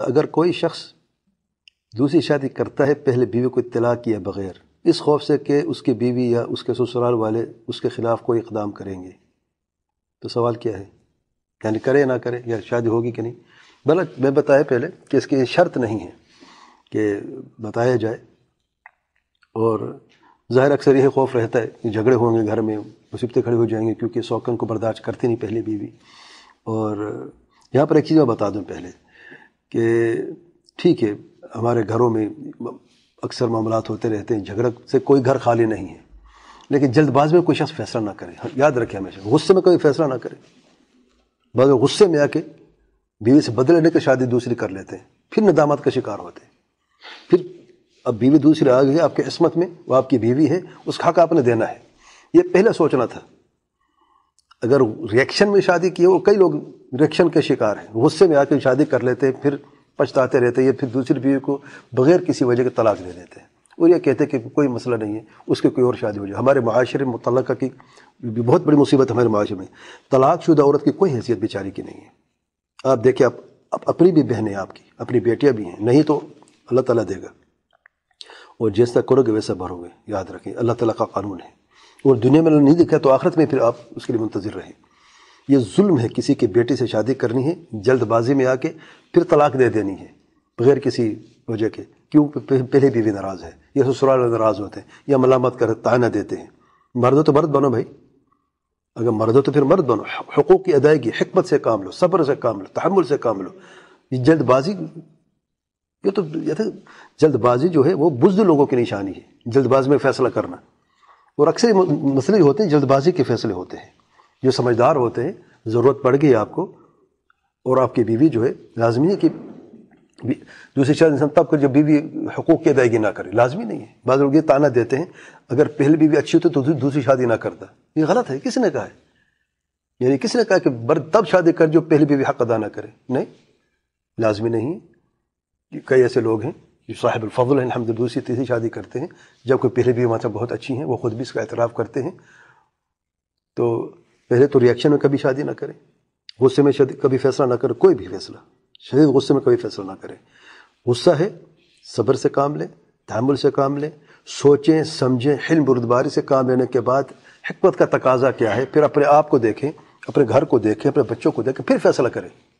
अगर कोई शख्स दूसरी शादी करता है पहले बीवी को इतला किया बगैर इस खौफ से कि उसकी बीवी या उसके ससुराल वाले उसके ख़िलाफ़ कोई इकदाम करेंगे तो सवाल क्या है यानी करे ना करे या शादी होगी कि नहीं बल मैं बताया पहले कि इसकी शर्त नहीं है कि बताया जाए और ज़ाहिर अक्सर यह खौफ रहता है कि झगड़े होंगे घर में मुसीबतें खड़ी हो जाएंगे क्योंकि शौकन को बर्दाश्त करती नहीं पहले बीवी और यहाँ पर एक चीज़ मैं बता दूँ पहले कि ठीक है हमारे घरों में अक्सर मामला होते रहते हैं झगड़ा से कोई घर खाली नहीं है लेकिन जल्दबाज में कोई शख्स फैसला ना करे याद रखें हमेशा गुस्से में कोई फैसला ना करे बस गुस्से में आके बीवी से बदले लेकर शादी दूसरी कर लेते हैं फिर नदामत का शिकार होते हैं फिर अब बीवी दूसरी आ गई आपके इसमत में वो आपकी बीवी है उस हक आपने देना है ये पहले सोचना था अगर रिएक्शन में शादी किए वो कई लोग रिएक्शन के शिकार हैं गुस्से में आकर शादी कर लेते हैं फिर पछताते रहते हैं या फिर दूसरी बीवी को बगैर किसी वजह के तलाक दे देते हैं और ये कहते हैं कि कोई मसला नहीं है उसके कोई और शादी हो जाए हमारे माशरे में तलाक की बहुत बड़ी मुसीबत हमारे माशरे में तलाक शुदा औरत की कोई हैसियत बेचारी की नहीं है आप देखिए आप, आप अपनी भी बहनें आपकी अपनी बेटियाँ भी हैं नहीं तो अल्लाह ताला देगा और जैसा करोगे वैसा भरोगे याद रखें अल्लाह ताला का कानून है और दुनिया में नहीं दिखा तो आखिरत में फिर आप उसके लिए मुंतजर रहें ये जुल्म है किसी के बेटे से शादी करनी है जल्दबाजी में आके फिर तलाक दे देनी है बगैर किसी वजह के क्यों पहले बीवी नाराज़ है या ससुराल नाराज़ होते हैं या मलामत कर ताना देते हैं मर्द तो मर्द बनो भाई अगर मर्द हो तो फिर मर्द बनो हकूक़ की अदायगी हमत से काम लो सब्र से काम लो तहमुल से काम लो ये जल्दबाजी ये तो, तो जल्दबाजी जो है वो बुजद लोगों की निशानी है जल्दबाजी में फैसला करना और अक्सर मसले होते हैं जल्दबाजी के फैसले होते हैं जो समझदार होते हैं ज़रूरत पड़ गई आपको और आपकी बीवी जो है लाजमी है कि दूसरी शायद इंसान तब कर जब बीवी हकूक़ की अदायगी ना करे लाजमी नहीं है बाद लोग ये ताना देते हैं अगर पहली बीवी अच्छी होती तो दूसरी शादी ना करता ये गलत है किसने कहा है यानी किसने कहा कि बर तब शादी कर जो पहली बीवी हक अदा ना करे नहीं लाजमी नहीं कई ऐसे लोग हैं जो साहिब हैं हम दूसरी तीसरी शादी करते हैं जबकि पहली बीवी हमारे बहुत अच्छी हैं वो ख़ुद भी इसका एतराफ़ करते हैं तो पहले तो रिएक्शन में कभी शादी ना करें गुस्से में कभी फैसला ना करें कोई भी फैसला शदीद गुस्से में कभी फैसला ना करें गुस्सा है सब्र से काम लें तहमुल से काम लें सोचें समझें हिल बुरदबारी से काम लेने के बाद हमत का तकाजा क्या है फिर अपने आप को देखें अपने घर को देखें अपने बच्चों को देखें फिर फैसला करें